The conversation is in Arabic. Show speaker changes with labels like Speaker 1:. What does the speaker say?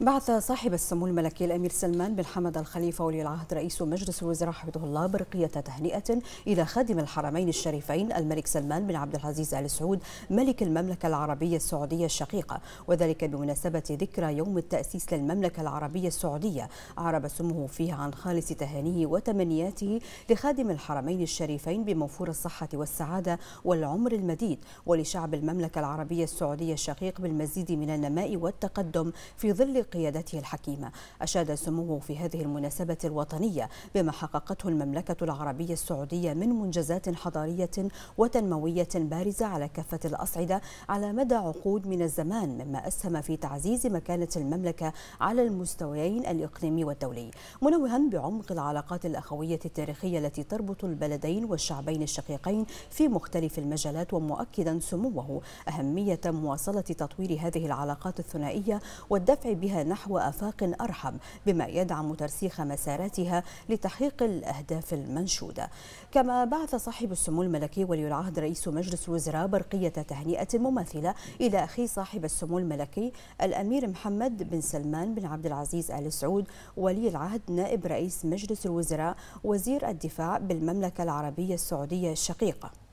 Speaker 1: بعث صاحب السمو الملكي الامير سلمان بن حمد الخليفه ولي العهد رئيس مجلس الوزراء حفظه الله برقيه تهنئه الى خادم الحرمين الشريفين الملك سلمان بن عبد العزيز ال سعود ملك المملكه العربيه السعوديه الشقيقه وذلك بمناسبه ذكرى يوم التاسيس للمملكه العربيه السعوديه عرب سموه فيه عن خالص تهانيه وتمنياته لخادم الحرمين الشريفين بموفور الصحه والسعاده والعمر المديد ولشعب المملكه العربيه السعوديه الشقيق بالمزيد من النماء والتقدم في ظل قيادته الحكيمة أشاد سموه في هذه المناسبة الوطنية بما حققته المملكة العربية السعودية من منجزات حضارية وتنموية بارزة على كافة الأصعدة على مدى عقود من الزمان مما أسهم في تعزيز مكانة المملكة على المستويين الإقليمي والدولي منوها بعمق العلاقات الأخوية التاريخية التي تربط البلدين والشعبين الشقيقين في مختلف المجالات ومؤكدا سموه أهمية مواصلة تطوير هذه العلاقات الثنائية والدفع بها نحو آفاق أرحم بما يدعم ترسيخ مساراتها لتحقيق الأهداف المنشودة كما بعث صاحب السمو الملكي ولي العهد رئيس مجلس الوزراء برقية تهنئة مماثلة إلى أخي صاحب السمو الملكي الأمير محمد بن سلمان بن عبد العزيز آل سعود ولي العهد نائب رئيس مجلس الوزراء وزير الدفاع بالمملكة العربية السعودية الشقيقة